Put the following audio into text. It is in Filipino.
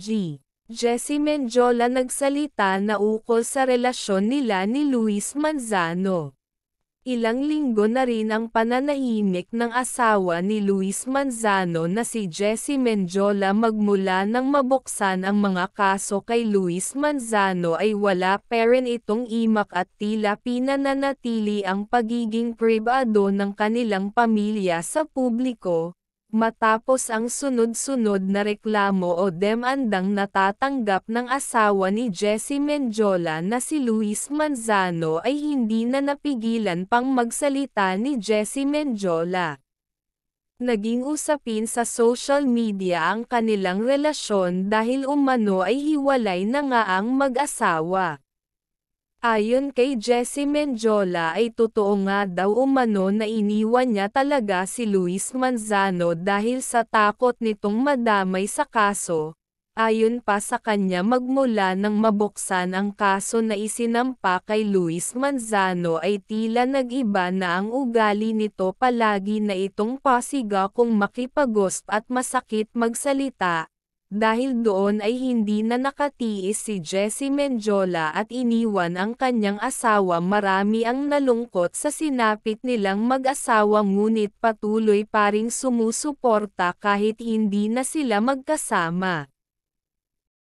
G. Jesse Mendiola nagsalita na ukol sa relasyon nila ni Luis Manzano. Ilang linggo na rin ang pananahimik ng asawa ni Luis Manzano na si Jesse Menjola magmula nang mabuksan ang mga kaso kay Luis Manzano ay wala pa rin itong imak at tila pinananatili ang pagiging pribado ng kanilang pamilya sa publiko, Matapos ang sunod-sunod na reklamo o demandang natatanggap ng asawa ni Jesse Menjola na si Luis Manzano ay hindi na napigilan pang magsalita ni Jesse Menjola. Naging usapin sa social media ang kanilang relasyon dahil umano ay hiwalay na nga ang mag-asawa. Ayon kay Jesse Menjola ay totoo nga daw umano na iniwan niya talaga si Luis Manzano dahil sa takot nitong madamay sa kaso. Ayon pa sa kanya magmula nang mabuksan ang kaso na isinampa kay Luis Manzano ay tila nag-iba na ang ugali nito palagi na itong pasiga kung makipagosp at masakit magsalita dahil doon ay hindi na nakatiis si Jesse Menjola at iniwan ang kanyang asawa marami ang nalungkot sa sinapit nilang mag-asawa ngunit patuloy paring sumusuporta kahit hindi na sila magkasama.